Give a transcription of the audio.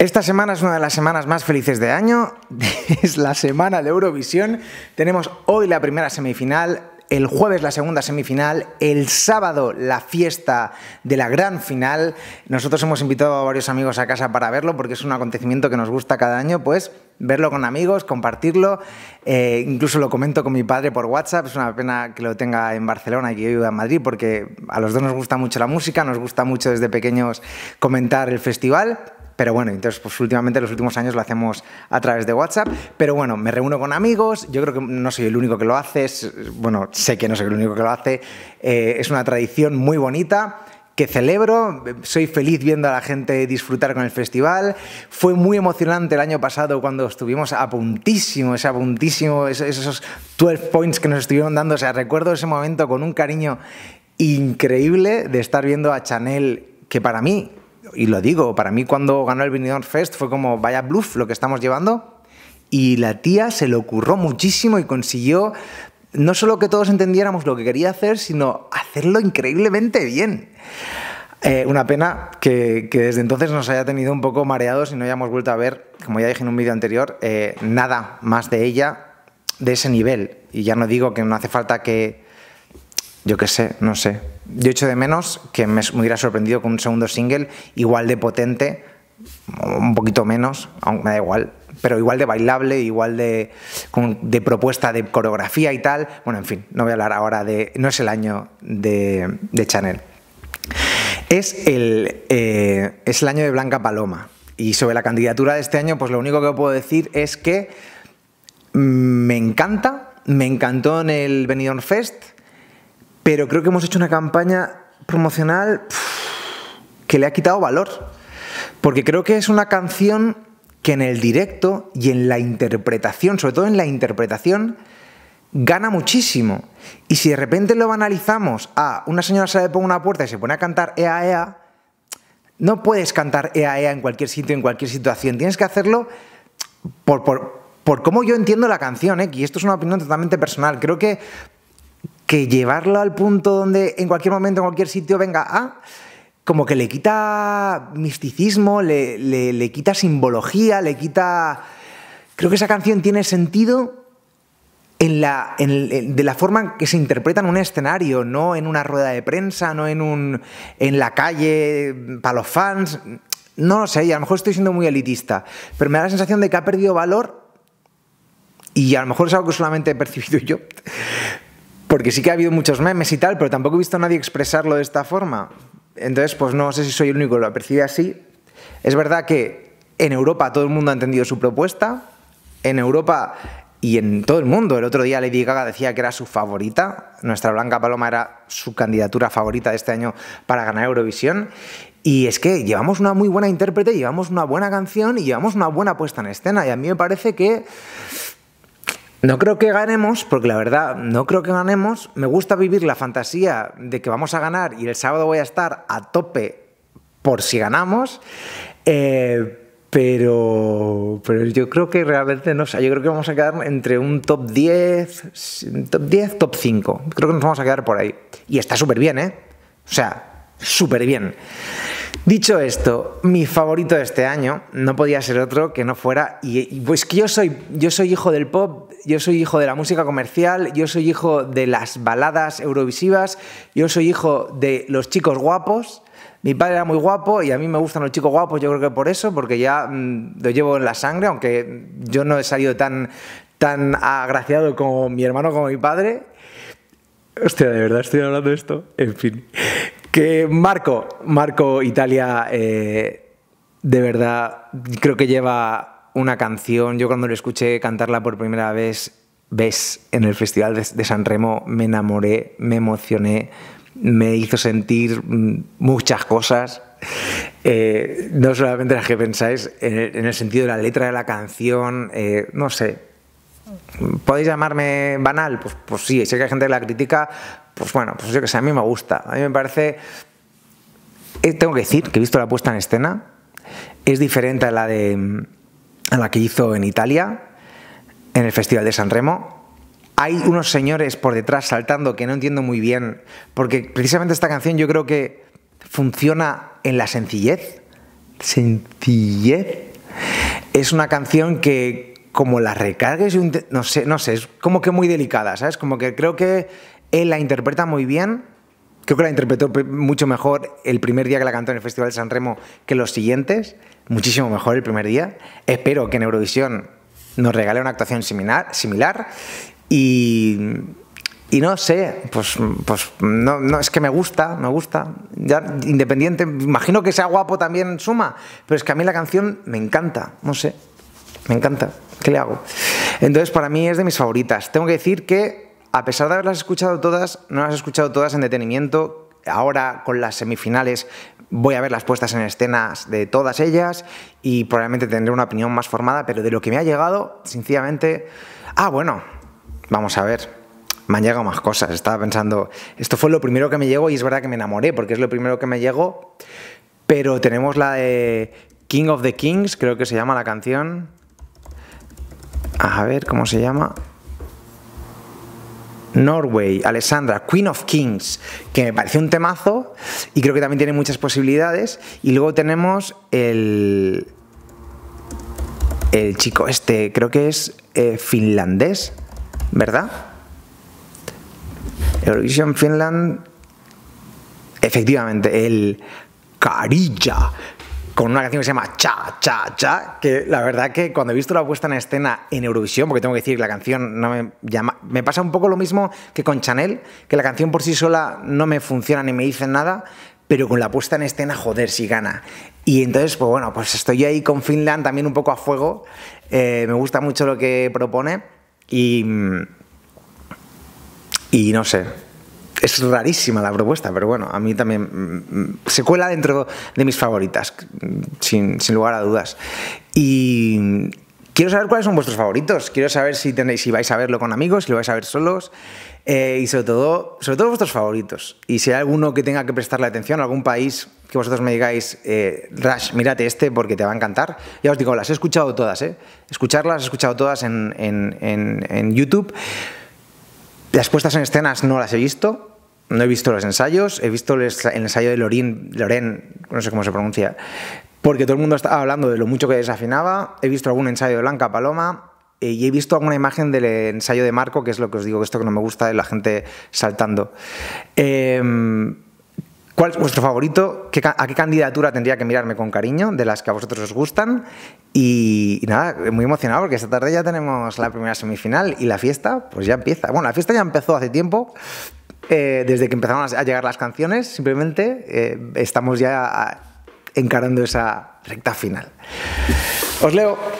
Esta semana es una de las semanas más felices de año, es la semana de Eurovisión. Tenemos hoy la primera semifinal, el jueves la segunda semifinal, el sábado la fiesta de la gran final. Nosotros hemos invitado a varios amigos a casa para verlo porque es un acontecimiento que nos gusta cada año, pues verlo con amigos, compartirlo. Eh, incluso lo comento con mi padre por WhatsApp. Es una pena que lo tenga en Barcelona y que yo viva en Madrid porque a los dos nos gusta mucho la música, nos gusta mucho desde pequeños comentar el festival. Pero bueno, entonces pues últimamente los últimos años lo hacemos a través de WhatsApp. Pero bueno, me reúno con amigos, yo creo que no soy el único que lo hace, bueno, sé que no soy el único que lo hace, eh, es una tradición muy bonita que celebro, soy feliz viendo a la gente disfrutar con el festival. Fue muy emocionante el año pasado cuando estuvimos a puntísimo, ese a puntísimo, esos, esos 12 points que nos estuvieron dando. O sea, recuerdo ese momento con un cariño increíble de estar viendo a Chanel, que para mí y lo digo, para mí cuando ganó el Vinidor Fest fue como, vaya bluff lo que estamos llevando. Y la tía se lo curró muchísimo y consiguió no solo que todos entendiéramos lo que quería hacer, sino hacerlo increíblemente bien. Eh, una pena que, desde entonces nos haya tenido un poco mareados y no hayamos vuelto a ver, como ya dije en un vídeo anterior, eh, nada más de ella de ese nivel. Y ya no digo que no hace falta que, yo qué sé, no sé. Yo echo de menos que me hubiera sorprendido con un segundo single igual de potente, un poquito menos, aunque me da igual, pero igual de bailable, igual de, propuesta de coreografía y tal. Bueno, en fin, no voy a hablar ahora de... No es el año de, Chanel. Es el, eh, es el año de Blanca Paloma. Y sobre la candidatura de este año, pues lo único que puedo decir es que mm, me encanta, me encantó en el Benidorm Fest, pero creo que hemos hecho una campaña promocional que le ha quitado valor. Porque creo que es una canción que en el directo y en la interpretación, sobre todo en la interpretación, gana muchísimo. Y si de repente lo banalizamos a una señora se le pone una puerta y se pone a cantar EA EA, no puedes cantar EA EA en cualquier sitio, en cualquier situación. Tienes que hacerlo por, por, por cómo yo entiendo la canción, ¿eh? y esto es una opinión totalmente personal. Creo que que llevarlo al punto donde en cualquier momento, en cualquier sitio venga a, ah, como que le quita misticismo, le, quita simbología, le quita... Creo que esa canción tiene sentido en la, de la forma que se interpreta en un escenario, no en una rueda de prensa, no en, un, en la calle para los fans. No lo sé, a lo mejor estoy siendo muy elitista, pero me da la sensación de que ha perdido valor y a lo mejor es algo que solamente he percibido yo, porque sí que ha habido muchos memes y tal, pero tampoco he visto a nadie expresarlo de esta forma. Entonces, pues no sé si soy el único que lo percibido así. Es verdad que en Europa todo el mundo ha entendido su propuesta. En Europa y en todo el mundo. El otro día Lady Gaga decía que era su favorita. Nuestra Blanca Paloma era su candidatura favorita de este año para ganar Eurovisión. Y es que llevamos una muy buena intérprete, llevamos una buena canción y llevamos una buena puesta en escena. Y a mí me parece que no creo que ganemos, porque la verdad, no creo que ganemos. Me gusta vivir la fantasía de que vamos a ganar y el sábado voy a estar a tope por si ganamos. Eh, pero, pero yo creo que realmente no o Sea, yo creo que vamos a quedar entre un top 10, top 10, top 5. Creo que nos vamos a quedar por ahí. Y está súper bien, ¿eh? O sea, súper bien. Dicho esto, mi favorito de este año no podía ser otro que no fuera. Y, pues que yo soy, yo soy hijo del pop, yo soy hijo de la música comercial, yo soy hijo de las baladas eurovisivas, yo soy hijo de los chicos guapos. Mi padre era muy guapo y a mí me gustan los chicos guapos, yo creo que por eso, porque ya mm, lo llevo en la sangre, aunque yo no he salido tan, tan agraciado como mi hermano, como mi padre. Hostia, de verdad estoy hablando de esto. En fin. Que Marco, Marco Italia, eh, de verdad, creo que lleva una canción. Yo cuando le escuché cantarla por primera vez, ves, en el Festival de, San Remo, me enamoré, me emocioné, me hizo sentir mm, muchas cosas. Eh, no solamente las que pensáis, en el, sentido de la letra de la canción, eh, no sé. ¿Podéis llamarme banal? Pues, pues sí, sé que hay gente que la critica, pues bueno, pues yo que sé, a mí me gusta. A mí me parece, eh, tengo que decir que he visto la puesta en escena, es diferente a la, de, a la que hizo en Italia, en el Festival de San Remo. Hay unos señores por detrás saltando que no entiendo muy bien, porque precisamente esta canción yo creo que funciona en la sencillez. Sencillez. Es una canción que como la recargues, no sé, no sé, es como que muy delicada, ¿sabes? Como que creo que él la interpreta muy bien. Creo que la interpretó mucho mejor el primer día que la cantó en el Festival de San Remo que los siguientes. Muchísimo mejor el primer día. Espero que en Eurovisión nos regale una actuación similar. similar. Y, no sé, pues, pues no, es que me gusta, me gusta. Ya, independiente, imagino que sea guapo también suma, pero es que a mí la canción me encanta, no sé, me encanta. ¿Qué le hago? Entonces, para mí es de mis favoritas. Tengo que decir que a pesar de haberlas escuchado todas, no las he escuchado todas en detenimiento. Ahora con las semifinales voy a ver las puestas en escenas de todas ellas y probablemente tendré una opinión más formada, pero de lo que me ha llegado, sinceramente, ah, bueno, vamos a ver me han llegado más cosas. Estaba pensando, esto fue lo primero que me llegó y es verdad que me enamoré porque es lo primero que me llegó. Pero tenemos la de King of the Kings, creo que se llama la canción. A ver cómo se llama. Norway, Alessandra, Queen of Kings, que me parece un temazo y creo que también tiene muchas posibilidades. Y luego tenemos el. El chico este, creo que es eh, finlandés, ¿verdad? Eurovision Finland. Efectivamente, el Carilla, con una canción que se llama Cha, Cha, Cha, que la verdad que cuando he visto la puesta en escena en Eurovisión, porque tengo que decir, que la canción no me llama, me pasa un poco lo mismo que con Chanel, que la canción por sí sola no me funciona ni me dice nada, pero con la puesta en escena, joder, si sí gana. Y entonces, pues bueno, pues estoy ahí con Finland también un poco a fuego, eh, me gusta mucho lo que propone y... Mm, y no sé, es rarísima la propuesta, pero bueno, a mí también mm, mm, se cuela dentro de mis favoritas, sin, lugar a dudas. Y quiero saber cuáles son vuestros favoritos, quiero saber si, tenéis, si vais a verlo con amigos, si lo vais a ver solos, eh, y sobre todo, sobre todo vuestros favoritos. Y si hay alguno que tenga que prestarle atención, algún país que vosotros me digáis, eh, Rash, mírate este porque te va a encantar. Ya os digo, las he escuchado todas, ¿eh? Escucharlas, he escuchado todas en, en YouTube. Las puestas en escenas no las he visto, no he visto los ensayos, he visto el ensayo de Lorin, Loren, no sé cómo se pronuncia, porque todo el mundo estaba hablando de lo mucho que desafinaba, he visto algún ensayo de Blanca Paloma, eh, y he visto alguna imagen del ensayo de Marco, que es lo que os digo, que esto que no me gusta de la gente saltando. Em, ¿Cuál es vuestro favorito? ¿A qué candidatura tendría que mirarme con cariño de las que a vosotros os gustan? Y, nada, muy emocionado porque esta tarde ya tenemos la primera semifinal y la fiesta pues ya empieza. Bueno, la fiesta ya empezó hace tiempo, eh, desde que empezaron a llegar las canciones, simplemente eh, estamos ya ah, encarando esa recta final. Os leo.